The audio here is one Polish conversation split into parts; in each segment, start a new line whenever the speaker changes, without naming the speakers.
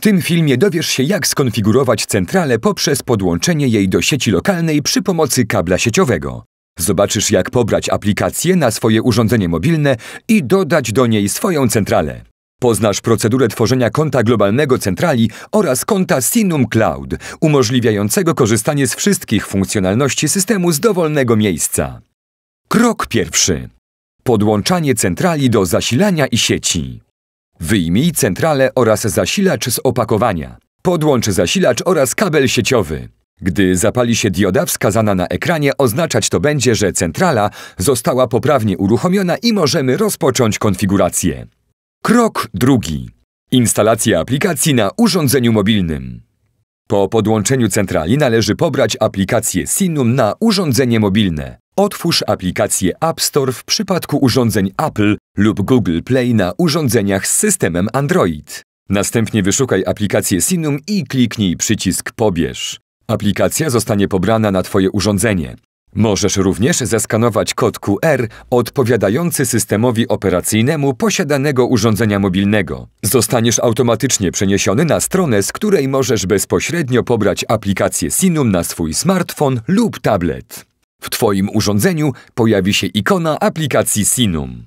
tym filmie dowiesz się, jak skonfigurować centralę poprzez podłączenie jej do sieci lokalnej przy pomocy kabla sieciowego. Zobaczysz, jak pobrać aplikację na swoje urządzenie mobilne i dodać do niej swoją centralę. Poznasz procedurę tworzenia konta globalnego centrali oraz konta Sinum Cloud, umożliwiającego korzystanie z wszystkich funkcjonalności systemu z dowolnego miejsca. Krok pierwszy. Podłączanie centrali do zasilania i sieci. Wyjmij centralę oraz zasilacz z opakowania. Podłącz zasilacz oraz kabel sieciowy. Gdy zapali się dioda wskazana na ekranie, oznaczać to będzie, że centrala została poprawnie uruchomiona i możemy rozpocząć konfigurację. Krok drugi. Instalacja aplikacji na urządzeniu mobilnym. Po podłączeniu centrali należy pobrać aplikację Sinum na urządzenie mobilne. Otwórz aplikację App Store w przypadku urządzeń Apple lub Google Play na urządzeniach z systemem Android. Następnie wyszukaj aplikację Sinum i kliknij przycisk Pobierz. Aplikacja zostanie pobrana na Twoje urządzenie. Możesz również zeskanować kod QR odpowiadający systemowi operacyjnemu posiadanego urządzenia mobilnego. Zostaniesz automatycznie przeniesiony na stronę, z której możesz bezpośrednio pobrać aplikację Sinum na swój smartfon lub tablet. W Twoim urządzeniu pojawi się ikona aplikacji Sinum.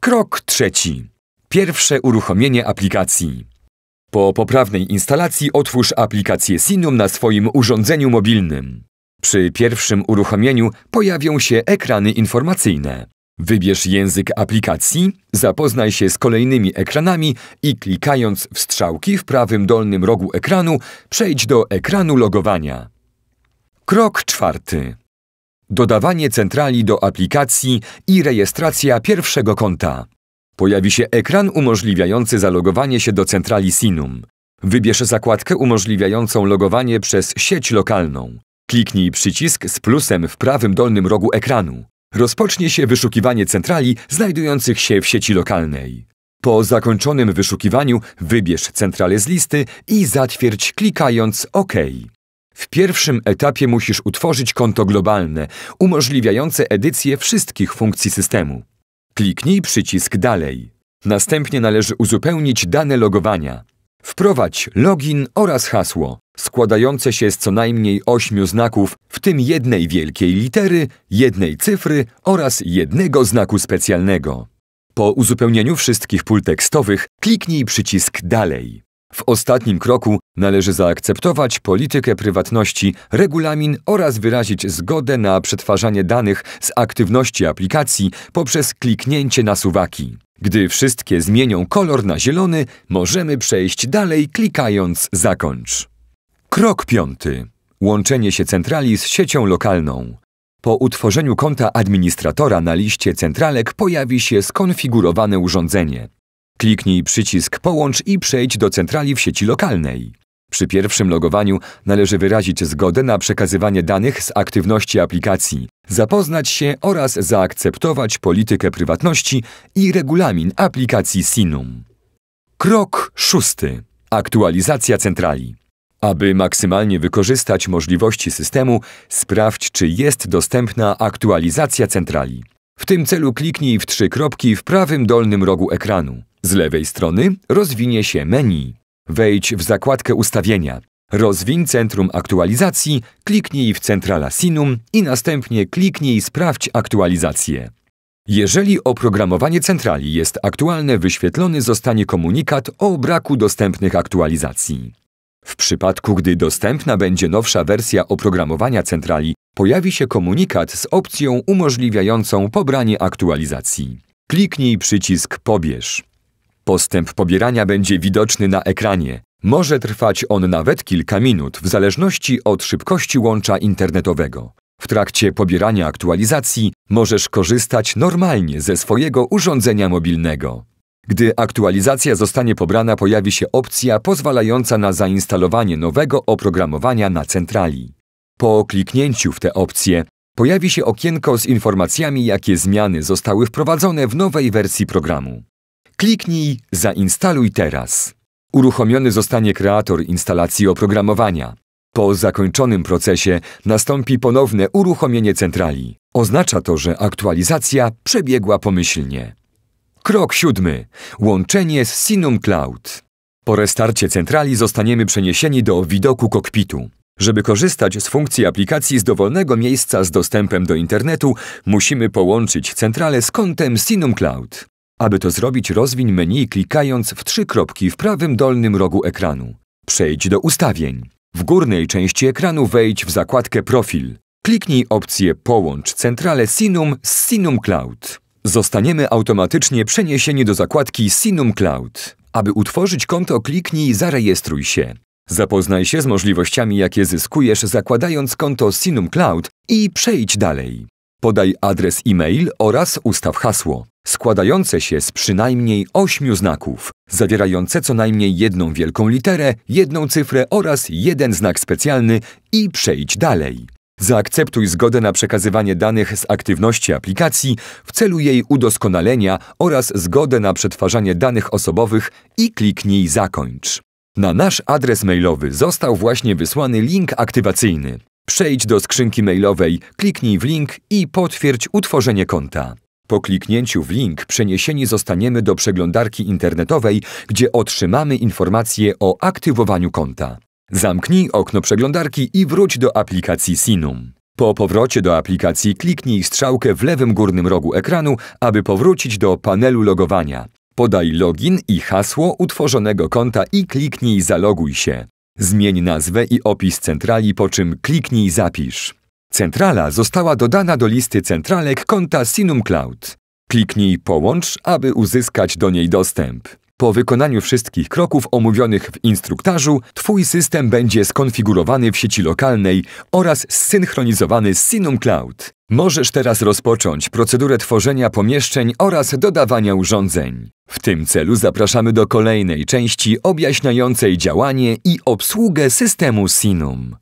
Krok trzeci. Pierwsze uruchomienie aplikacji. Po poprawnej instalacji otwórz aplikację Sinum na swoim urządzeniu mobilnym. Przy pierwszym uruchomieniu pojawią się ekrany informacyjne. Wybierz język aplikacji, zapoznaj się z kolejnymi ekranami i klikając w strzałki w prawym dolnym rogu ekranu przejdź do ekranu logowania. Krok czwarty dodawanie centrali do aplikacji i rejestracja pierwszego konta. Pojawi się ekran umożliwiający zalogowanie się do centrali Sinum. Wybierz zakładkę umożliwiającą logowanie przez sieć lokalną. Kliknij przycisk z plusem w prawym dolnym rogu ekranu. Rozpocznie się wyszukiwanie centrali znajdujących się w sieci lokalnej. Po zakończonym wyszukiwaniu wybierz centralę z listy i zatwierdź klikając OK. W pierwszym etapie musisz utworzyć konto globalne, umożliwiające edycję wszystkich funkcji systemu. Kliknij przycisk Dalej. Następnie należy uzupełnić dane logowania. Wprowadź login oraz hasło, składające się z co najmniej ośmiu znaków, w tym jednej wielkiej litery, jednej cyfry oraz jednego znaku specjalnego. Po uzupełnieniu wszystkich pól tekstowych kliknij przycisk Dalej. W ostatnim kroku należy zaakceptować politykę prywatności, regulamin oraz wyrazić zgodę na przetwarzanie danych z aktywności aplikacji poprzez kliknięcie na suwaki. Gdy wszystkie zmienią kolor na zielony, możemy przejść dalej klikając Zakończ. Krok piąty. Łączenie się centrali z siecią lokalną. Po utworzeniu konta administratora na liście centralek pojawi się skonfigurowane urządzenie. Kliknij przycisk Połącz i przejdź do centrali w sieci lokalnej. Przy pierwszym logowaniu należy wyrazić zgodę na przekazywanie danych z aktywności aplikacji, zapoznać się oraz zaakceptować politykę prywatności i regulamin aplikacji Sinum. Krok szósty. Aktualizacja centrali. Aby maksymalnie wykorzystać możliwości systemu, sprawdź, czy jest dostępna aktualizacja centrali. W tym celu kliknij w trzy kropki w prawym dolnym rogu ekranu. Z lewej strony rozwinie się menu. Wejdź w zakładkę ustawienia. Rozwiń centrum aktualizacji, kliknij w Centrala Sinum i następnie kliknij Sprawdź aktualizację. Jeżeli oprogramowanie centrali jest aktualne, wyświetlony zostanie komunikat o braku dostępnych aktualizacji. W przypadku, gdy dostępna będzie nowsza wersja oprogramowania centrali, pojawi się komunikat z opcją umożliwiającą pobranie aktualizacji. Kliknij przycisk Pobierz. Postęp pobierania będzie widoczny na ekranie. Może trwać on nawet kilka minut, w zależności od szybkości łącza internetowego. W trakcie pobierania aktualizacji możesz korzystać normalnie ze swojego urządzenia mobilnego. Gdy aktualizacja zostanie pobrana, pojawi się opcja pozwalająca na zainstalowanie nowego oprogramowania na centrali. Po kliknięciu w tę opcję pojawi się okienko z informacjami, jakie zmiany zostały wprowadzone w nowej wersji programu. Kliknij Zainstaluj teraz. Uruchomiony zostanie kreator instalacji oprogramowania. Po zakończonym procesie nastąpi ponowne uruchomienie centrali. Oznacza to, że aktualizacja przebiegła pomyślnie. Krok siódmy. Łączenie z Sinum Cloud. Po restarcie centrali zostaniemy przeniesieni do widoku kokpitu. Żeby korzystać z funkcji aplikacji z dowolnego miejsca z dostępem do internetu, musimy połączyć centralę z kątem Sinum Cloud. Aby to zrobić, rozwiń menu klikając w trzy kropki w prawym dolnym rogu ekranu. Przejdź do ustawień. W górnej części ekranu wejdź w zakładkę Profil. Kliknij opcję Połącz centralę Sinum z Sinum Cloud. Zostaniemy automatycznie przeniesieni do zakładki Sinum Cloud. Aby utworzyć konto, kliknij Zarejestruj się. Zapoznaj się z możliwościami, jakie zyskujesz zakładając konto Sinum Cloud i przejdź dalej. Podaj adres e-mail oraz ustaw hasło składające się z przynajmniej ośmiu znaków, zawierające co najmniej jedną wielką literę, jedną cyfrę oraz jeden znak specjalny i przejdź dalej. Zaakceptuj zgodę na przekazywanie danych z aktywności aplikacji w celu jej udoskonalenia oraz zgodę na przetwarzanie danych osobowych i kliknij Zakończ. Na nasz adres mailowy został właśnie wysłany link aktywacyjny. Przejdź do skrzynki mailowej, kliknij w link i potwierdź utworzenie konta. Po kliknięciu w link przeniesieni zostaniemy do przeglądarki internetowej, gdzie otrzymamy informacje o aktywowaniu konta. Zamknij okno przeglądarki i wróć do aplikacji Sinum. Po powrocie do aplikacji kliknij strzałkę w lewym górnym rogu ekranu, aby powrócić do panelu logowania. Podaj login i hasło utworzonego konta i kliknij Zaloguj się. Zmień nazwę i opis centrali, po czym kliknij Zapisz. Centrala została dodana do listy centralek konta Sinum Cloud. Kliknij Połącz, aby uzyskać do niej dostęp. Po wykonaniu wszystkich kroków omówionych w instruktażu, Twój system będzie skonfigurowany w sieci lokalnej oraz zsynchronizowany z Sinum Cloud. Możesz teraz rozpocząć procedurę tworzenia pomieszczeń oraz dodawania urządzeń. W tym celu zapraszamy do kolejnej części objaśniającej działanie i obsługę systemu Sinum.